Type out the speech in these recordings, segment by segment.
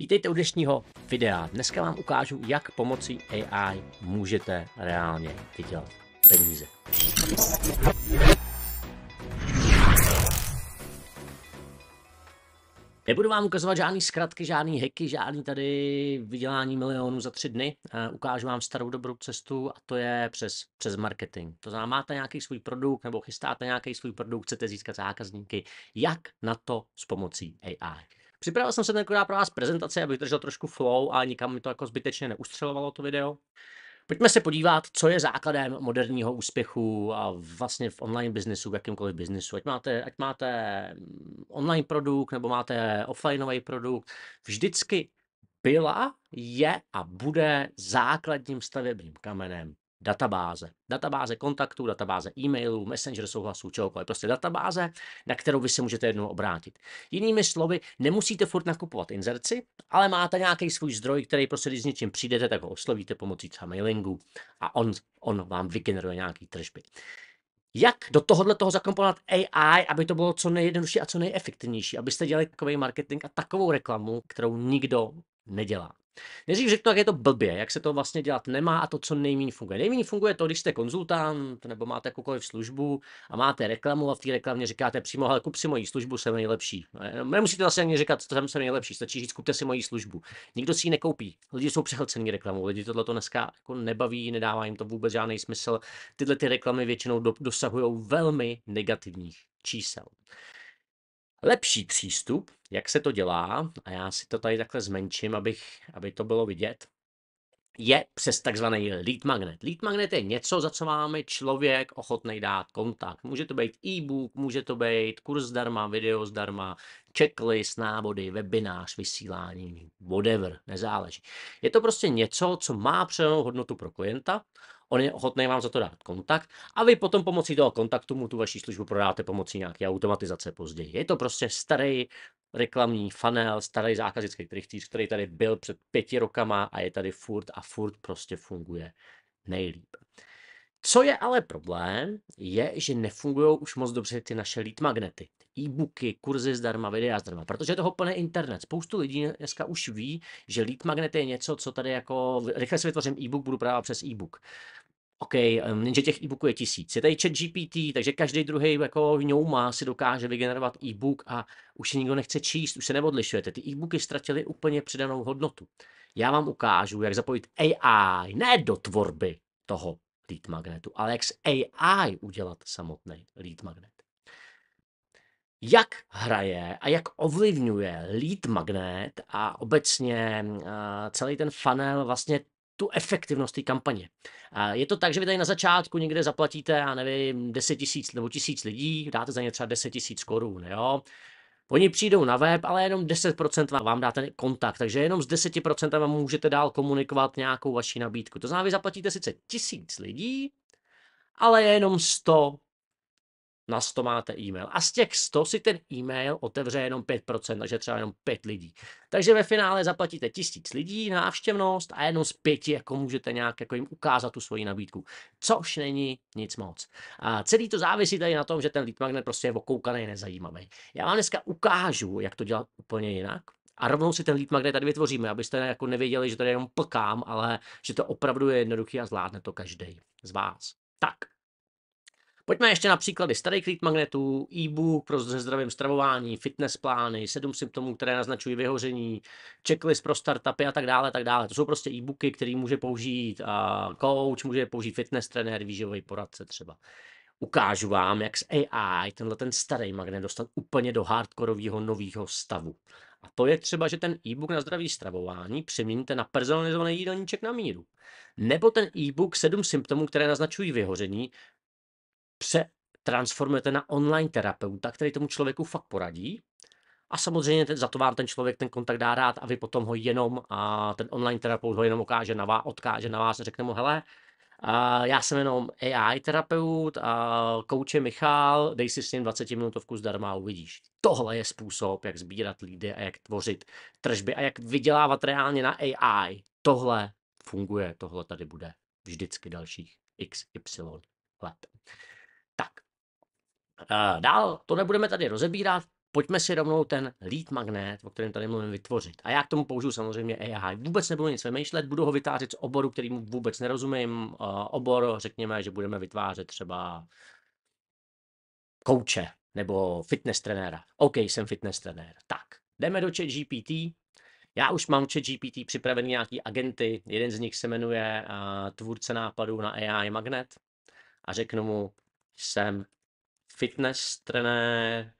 Vítejte u dnešního videa. Dneska vám ukážu, jak pomocí AI můžete reálně vydělat peníze. Nebudu vám ukazovat žádný zkratky, žádný heky, žádný tady vydělání milionů za tři dny. Eh, ukážu vám starou dobrou cestu a to je přes, přes marketing. To znamená, máte nějaký svůj produkt nebo chystáte nějaký svůj produkt, chcete získat zákazníky. Jak na to s pomocí AI? Připravil jsem se tenkrát pro vás prezentaci, abych držel trošku flow a nikam mi to jako zbytečně neustřelovalo to video. Pojďme se podívat, co je základem moderního úspěchu a vlastně v online biznesu, v jakémkoliv biznesu. Ať máte, ať máte mm, online produkt nebo máte offlineový produkt, vždycky byla, je a bude základním stavebním kamenem databáze. Databáze kontaktů, databáze e-mailů, messenger souhlasů, čehokoliv. Prostě databáze, na kterou vy se můžete jednou obrátit. Jinými slovy, nemusíte furt nakupovat inzerci, ale máte nějaký svůj zdroj, který prostě, když s něčím přijdete, tak ho oslovíte pomocí třeba mailingu a on, on vám vygeneruje nějaký tržby. Jak do tohohle toho zakomponovat AI, aby to bylo co nejjednodušší a co nejefektivnější, abyste dělali takový marketing a takovou reklamu, kterou nikdo nedělá. Nejdřív řeknu, jak je to blbě, jak se to vlastně dělat nemá a to, co nejméně funguje. Nejméně funguje to, když jste konzultant nebo máte jakoukoliv službu a máte reklamu a v té reklamě říkáte přímo, ale kup si moji službu, jsem nejlepší. No, nemusíte vlastně ani říkat, co jsem, jsem nejlepší, stačí říct, kupte si moji službu. Nikdo si ji nekoupí. Lidi jsou přehlcení reklamou, lidi tohle to dneska jako nebaví, nedává jim to vůbec žádný smysl. Tyhle ty reklamy většinou do, dosahují velmi negativních čísel. Lepší přístup, jak se to dělá, a já si to tady takhle zmenším, abych, aby to bylo vidět je přes takzvaný lead magnet. Lead magnet je něco, za co máme člověk ochotný dát kontakt. Může to být e-book, může to být kurz zdarma, video zdarma, checklist, návody, webinář, vysílání, whatever, nezáleží. Je to prostě něco, co má přenou hodnotu pro klienta, on je ochotný vám za to dát kontakt a vy potom pomocí toho kontaktu mu tu vaši službu prodáte pomocí nějaké automatizace později. Je to prostě starý reklamní funnel, starý zákaznický trichtýř, který tady byl před pěti rokama a je tady furt a furt prostě funguje nejlíp. Co je ale problém, je, že nefungují už moc dobře ty naše lead magnety, e-booky, kurzy zdarma, videa zdarma, protože je toho plný internet. Spoustu lidí dneska už ví, že lead magnet je něco, co tady jako rychle si vytvořím e-book, budu právě přes e-book. OK, ehm, jenže těch e-booků je tisíc. Je tady chat GPT, takže každý druhý jako má, si dokáže vygenerovat e-book a už si nikdo nechce číst, už se neodlišujete. Ty e-booky ztratily úplně přidanou hodnotu. Já vám ukážu, jak zapojit AI, ne do tvorby toho lead magnetu, ale jak z AI udělat samotný lead magnet. Jak hraje a jak ovlivňuje lead magnet a obecně ehm, celý ten funnel vlastně tu efektivnost té kampaně. Je to tak, že vy tady na začátku někde zaplatíte, já nevím, 10 tisíc nebo tisíc lidí, dáte za ně třeba 10 tisíc korun, jo. Oni přijdou na web, ale jenom 10% vám dá ten kontakt, takže jenom z 10% vám můžete dál komunikovat nějakou vaši nabídku. To znamená, vy zaplatíte sice tisíc lidí, ale jenom 100 na 100 máte e-mail. A z těch 100 si ten e-mail otevře jenom 5%, takže třeba jenom 5 lidí. Takže ve finále zaplatíte 1000 lidí na návštěvnost a jenom z 5 jako můžete nějak jako jim ukázat tu svoji nabídku, což není nic moc. A celý to závisí tady na tom, že ten lead magnet prostě je okoukaný, nezajímavý. Já vám dneska ukážu, jak to dělat úplně jinak, a rovnou si ten lead magnet tady vytvoříme, abyste jako nevěděli, že tady jenom plkám, ale že to opravdu je jednoduchý a zvládne to každý z vás. Tak, Pojďme ještě na příklady starých lead magnetů, e-book pro zdravým stravování, fitness plány, sedm symptomů, které naznačují vyhoření, checklist pro startupy a tak dále, tak dále. To jsou prostě e-booky, který může použít a coach, může použít fitness trenér, výživový poradce třeba. Ukážu vám, jak z AI tenhle ten starý magnet dostat úplně do hardkorového nového stavu. A to je třeba, že ten e-book na zdraví stravování přeměníte na personalizovaný jídelníček na míru. Nebo ten e-book 7 symptomů, které naznačují vyhoření, přetransformujete na online terapeuta, který tomu člověku fakt poradí. A samozřejmě ten, za to vám ten člověk ten kontakt dá rád a vy potom ho jenom, a ten online terapeut ho jenom ukáže na vás, odkáže na vás a řekne mu, hele, a já jsem jenom AI terapeut a kouče Michal, dej si s ním 20 minutovku zdarma a uvidíš. Tohle je způsob, jak sbírat lidi a jak tvořit tržby a jak vydělávat reálně na AI. Tohle funguje, tohle tady bude vždycky dalších XY let. Dál, to nebudeme tady rozebírat, pojďme si rovnou ten lead magnet, o kterém tady mluvím, vytvořit. A já k tomu použiju samozřejmě AI. Vůbec nebudu nic vymýšlet, budu ho vytvářet z oboru, kterýmu vůbec nerozumím. Obor, řekněme, že budeme vytvářet třeba kouče nebo fitness trenéra. OK, jsem fitness trenér. Tak, jdeme do chat GPT. Já už mám chat GPT připravený nějaký agenty, jeden z nich se jmenuje uh, tvůrce nápadů na AI Magnet a řeknu mu, jsem fitness trenér,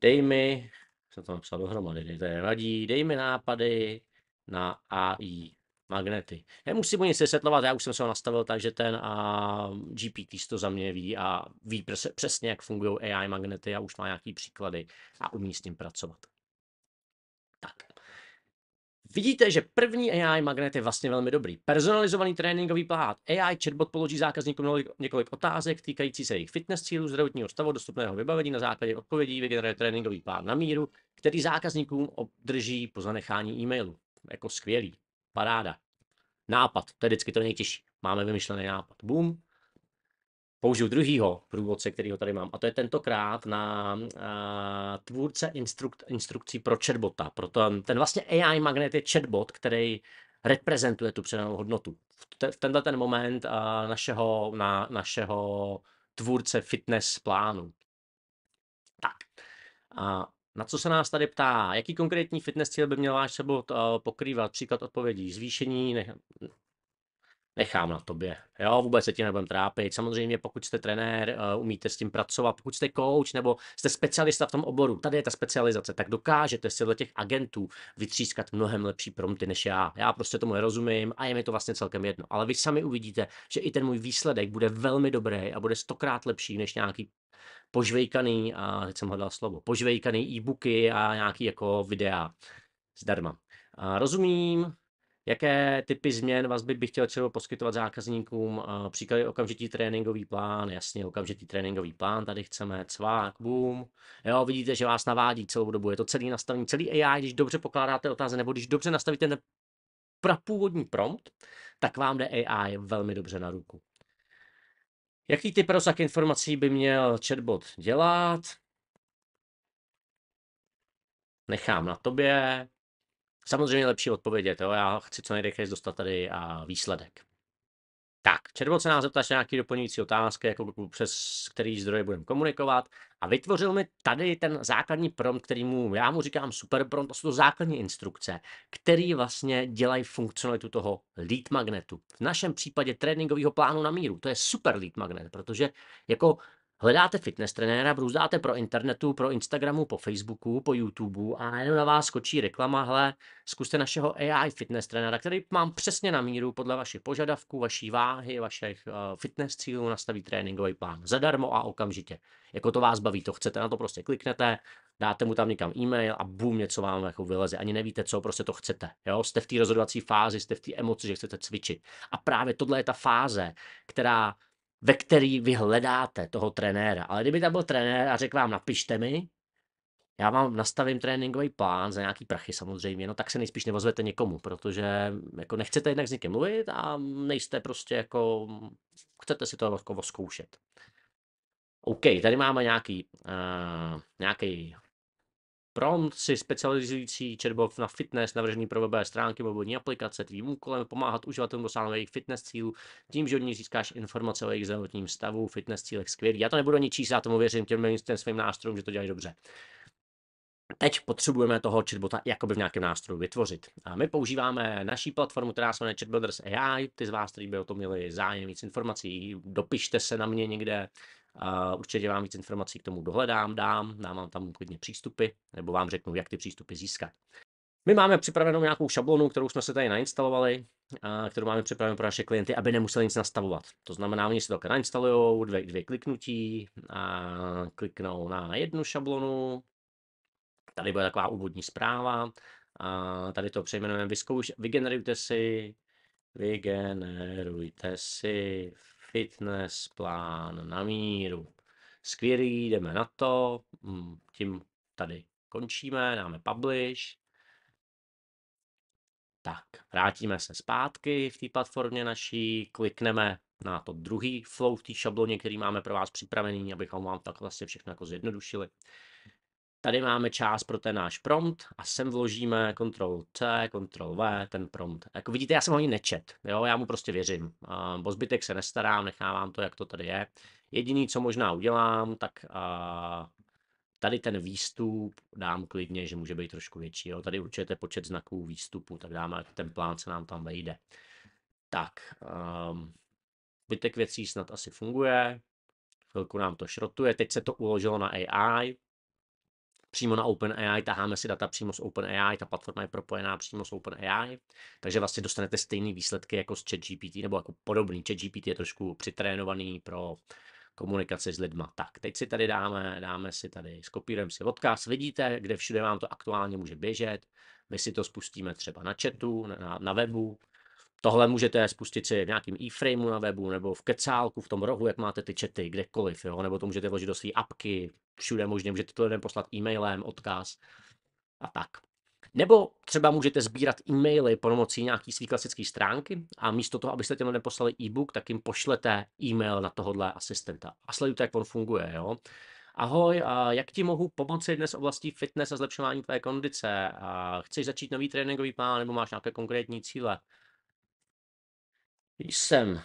dej mi, jsem to napsal dohromady, dej, to je dej mi nápady na AI magnety. Já musím mu nic vysvětlovat, já už jsem se ho nastavil tak, že ten a GPT to za mě ví a ví přesně, jak fungují AI magnety a už má nějaký příklady a umí s tím pracovat. Vidíte, že první AI magnet je vlastně velmi dobrý. Personalizovaný tréninkový plát. AI chatbot položí zákazníkům několik otázek týkající se jejich fitness cílů, zdravotního stavu, dostupného vybavení na základě odpovědí vygeneruje tréninkový plán na míru, který zákazníkům obdrží po zanechání e-mailu. Jako skvělý. Paráda. Nápad, to je vždycky to nejtěžší. Máme vymyšlený nápad. Boom, použiju druhýho průvodce, který ho tady mám. A to je tentokrát na uh, tvůrce instruk- instrukcí pro chatbota. Pro ten, eh, ten vlastně AI magnet je chatbot, který reprezentuje tu předanou hodnotu. V, te, v tenhle ten moment uh, našeho, na, našeho tvůrce fitness plánu. Tak, uh, na co se nás tady ptá? Jaký konkrétní fitness cíl by měl váš sebou pokrývat? Příklad odpovědí zvýšení, ne, nechám na tobě. Jo, vůbec se tím nebudem trápit. Samozřejmě, pokud jste trenér, eh, umíte s tím pracovat, pokud jste coach nebo jste specialista v tom oboru, tady je ta specializace, tak dokážete si z těch agentů vytřískat mnohem lepší prompty než já. Já prostě tomu nerozumím a je mi to vlastně celkem jedno. Ale vy sami uvidíte, že i ten můj výsledek bude velmi dobrý a bude stokrát lepší než nějaký požvejkaný, a teď jsem hledal slovo, požvejkaný e-booky a nějaký jako videa zdarma. A rozumím, Jaké typy změn vazby bych chtěl třeba poskytovat zákazníkům? Příklady okamžitý tréninkový plán, jasně, okamžitý tréninkový plán, tady chceme cvák, boom. Jo, vidíte, že vás navádí celou dobu, je to celý nastavení, celý AI, když dobře pokládáte otázky, nebo když dobře nastavíte ten prapůvodní prompt, tak vám jde AI velmi dobře na ruku. Jaký typ rozsah informací by měl chatbot dělat? Nechám na tobě. Samozřejmě lepší odpovědět, jo? já chci co nejrychleji dostat tady a výsledek. Tak, Červo se nás zeptáš nějaký doplňující otázky, jako přes který zdroje budeme komunikovat. A vytvořil mi tady ten základní prompt, který mu, já mu říkám super prompt, to jsou to základní instrukce, který vlastně dělají funkcionalitu toho lead magnetu. V našem případě tréninkového plánu na míru, to je super lead magnet, protože jako Hledáte fitness trenéra, brůzdáte pro internetu, pro Instagramu, po Facebooku, po YouTubeu a najednou na vás skočí reklama, Hle, zkuste našeho AI fitness trenéra, který mám přesně na míru podle vašich požadavků, vaší váhy, vašich eh, fitness cílů, nastaví tréninkový plán zadarmo a okamžitě. Jako to vás baví, to chcete, na to prostě kliknete, dáte mu tam někam e-mail a bum, něco vám jako vyleze. Ani nevíte, co prostě to chcete. Jo? Jste v té rozhodovací fázi, jste v té emoci, že chcete cvičit. A právě tohle je ta fáze, která ve který vy hledáte toho trenéra. Ale kdyby tam byl trenér a řekl vám, napište mi, já vám nastavím tréninkový plán za nějaký prachy samozřejmě, no tak se nejspíš nevozvete někomu, protože jako nechcete jednak s někým mluvit a nejste prostě jako, chcete si to jako zkoušet. OK, tady máme nějaký, uh, nějaký Promci specializující chatbot na fitness, navržený pro webové stránky, mobilní aplikace, tvým úkolem pomáhat uživatelům dosáhnout jejich fitness cílů, tím, že od nich získáš informace o jejich zdravotním stavu, fitness cílech, skvělý. Já to nebudu ani číst, já tomu věřím těm, těm svým nástrojům, že to dělají dobře. Teď potřebujeme toho chatbota jakoby v nějakém nástroji vytvořit. A my používáme naší platformu, která se jmenuje Chatbuilders AI. Ty z vás, kteří by o tom měli zájem, víc informací, dopište se na mě někde, určitě vám víc informací k tomu dohledám, dám, dám vám tam klidně přístupy, nebo vám řeknu, jak ty přístupy získat. My máme připravenou nějakou šablonu, kterou jsme se tady nainstalovali, a kterou máme připravenou pro naše klienty, aby nemuseli nic nastavovat. To znamená, oni si to nainstalují, dvě, dvě kliknutí, a kliknou na jednu šablonu, tady bude taková úvodní zpráva, a tady to přejmenujeme, vyzkouš, vygenerujte si, vygenerujte si v fitness plán na míru. Skvělý, jdeme na to. Mm, tím tady končíme, dáme publish. Tak, vrátíme se zpátky v té platformě naší, klikneme na to druhý flow v té šabloně, který máme pro vás připravený, abychom vám tak vlastně všechno jako zjednodušili. Tady máme část pro ten náš prompt a sem vložíme Ctrl C, Ctrl V, ten prompt. Jako vidíte, já jsem ho ani nečet, jo, já mu prostě věřím. O zbytek se nestarám, nechávám to, jak to tady je. Jediný, co možná udělám, tak tady ten výstup dám klidně, že může být trošku větší. Jo. Tady určujete počet znaků výstupu, tak dáme, ten plán se nám tam vejde. Tak, um, zbytek věcí snad asi funguje. Chvilku nám to šrotuje. Teď se to uložilo na AI, přímo na OpenAI, taháme si data přímo z OpenAI, ta platforma je propojená přímo s OpenAI, takže vlastně dostanete stejné výsledky jako z ChatGPT, nebo jako podobný. ChatGPT je trošku přitrénovaný pro komunikaci s lidma. Tak, teď si tady dáme, dáme si tady, skopírujeme si odkaz, vidíte, kde všude vám to aktuálně může běžet, my si to spustíme třeba na chatu, na, na webu, Tohle můžete spustit si v nějakým e-frameu na webu, nebo v kecálku, v tom rohu, jak máte ty chaty, kdekoliv, jo? nebo to můžete vložit do své apky, všude možně, můžete to lidem poslat e-mailem, odkaz a tak. Nebo třeba můžete sbírat e-maily pomocí nějaký své klasické stránky a místo toho, abyste těm lidem poslali e-book, tak jim pošlete e-mail na tohohle asistenta. A sledujte, jak on funguje. Jo? Ahoj, a jak ti mohu pomoci dnes v oblasti fitness a zlepšování tvé kondice? A chceš začít nový tréninkový plán nebo máš nějaké konkrétní cíle? Jsem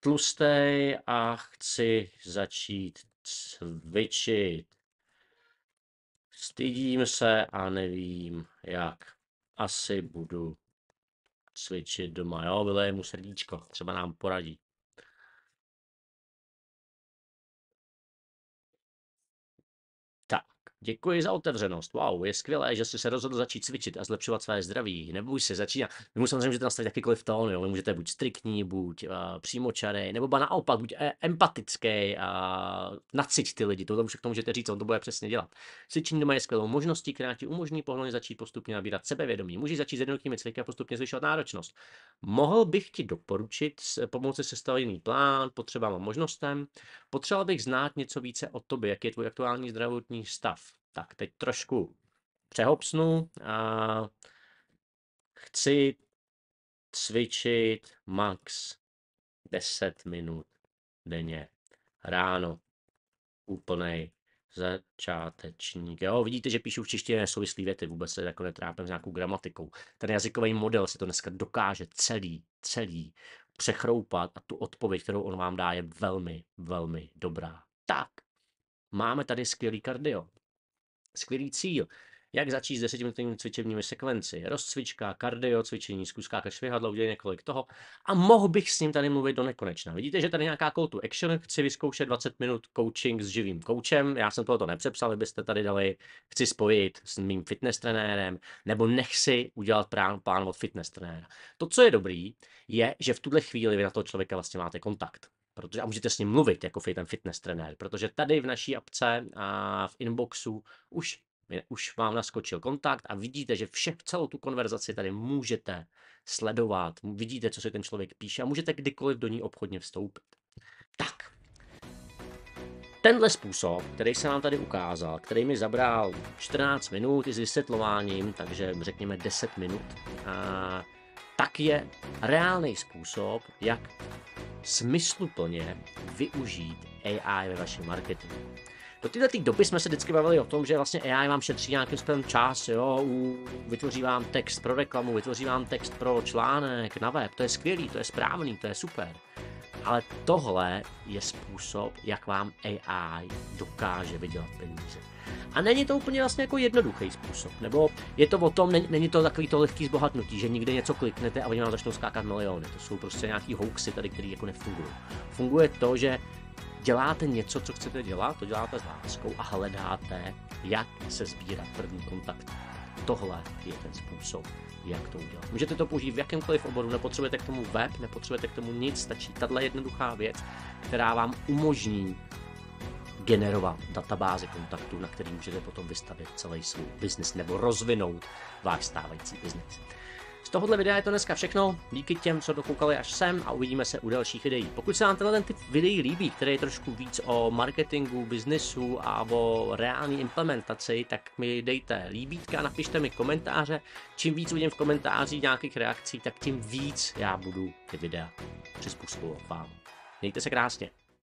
tlustej a chci začít cvičit. Stydím se a nevím jak. Asi budu cvičit doma. Jo, Vilému srdíčko, třeba nám poradí. Děkuji za otevřenost. Wow, je skvělé, že jsi se rozhodl začít cvičit a zlepšovat své zdraví. Neboj se, začíná. Vy mu samozřejmě můžete nastavit jakýkoliv tón, jo. Vy můžete buď striktní, buď uh, eh, přímočarej, nebo ba naopak, buď uh, empatický a nacit ty lidi. To tam všechno můžete říct, on to bude přesně dělat. Cvičení doma je skvělou možností, která ti umožní pohodlně začít postupně nabírat sebevědomí. Můžeš začít s jednoduchými cviky a postupně zvyšovat náročnost. Mohl bych ti doporučit pomoci sestavený plán, potřebám a možnostem. Potřeboval bych znát něco více o tobě, jak je tvůj aktuální zdravotní stav. Tak teď trošku přehopsnu a chci cvičit max 10 minut denně ráno. Úplný začátečník. Jo, vidíte, že píšu v češtině souvislý věty, vůbec se jako netrápím s nějakou gramatikou. Ten jazykový model si to dneska dokáže celý, celý přechroupat a tu odpověď, kterou on vám dá, je velmi, velmi dobrá. Tak, máme tady skvělý kardio. Skvělý cíl. Jak začít s desetiminutovými cvičebními sekvenci? Rozcvička, kardio, cvičení, zkuská ke švihadla, udělej několik toho. A mohl bych s ním tady mluvit do nekonečna. Vidíte, že tady nějaká call to action, chci vyzkoušet 20 minut coaching s živým koučem. Já jsem tohoto nepřepsal, byste tady dali, chci spojit s mým fitness trenérem, nebo nech si udělat plán, plán od fitness trenéra. To, co je dobrý, je, že v tuhle chvíli vy na toho člověka vlastně máte kontakt protože, a můžete s ním mluvit jako ten fitness trenér, protože tady v naší apce a v inboxu už, už vám naskočil kontakt a vidíte, že vše, celou tu konverzaci tady můžete sledovat, vidíte, co si ten člověk píše a můžete kdykoliv do ní obchodně vstoupit. Tak, Tenhle způsob, který jsem vám tady ukázal, který mi zabral 14 minut i s vysvětlováním, takže řekněme 10 minut, a tak je reálný způsob, jak smysluplně využít AI ve vašem marketingu. Do této tý doby jsme se vždycky bavili o tom, že vlastně AI vám šetří nějakým způsobem čas, jo, vytvoří vám text pro reklamu, vytvoří vám text pro článek na web, to je skvělý, to je správný, to je super. Ale tohle je způsob, jak vám AI dokáže vydělat peníze. A není to úplně vlastně jako jednoduchý způsob, nebo je to o tom, není, není to takový to lehký zbohatnutí, že někde něco kliknete a oni vám začnou skákat miliony. To jsou prostě nějaký hoaxy tady, které jako nefungují. Funguje to, že děláte něco, co chcete dělat, to děláte s láskou a hledáte, jak se sbírat první kontakt tohle je ten způsob, jak to udělat. Můžete to použít v jakémkoliv oboru, nepotřebujete k tomu web, nepotřebujete k tomu nic, stačí tahle jednoduchá věc, která vám umožní generovat databázi kontaktů, na který můžete potom vystavit celý svůj biznis nebo rozvinout váš stávající biznis. Z tohohle videa je to dneska všechno. Díky těm, co dokoukali až sem a uvidíme se u dalších videí. Pokud se vám tenhle ten typ videí líbí, který je trošku víc o marketingu, biznesu a o reální implementaci, tak mi dejte líbítka, napište mi komentáře. Čím víc uvidím v komentářích nějakých reakcí, tak tím víc já budu ty videa přizpůsobovat vám. Mějte se krásně.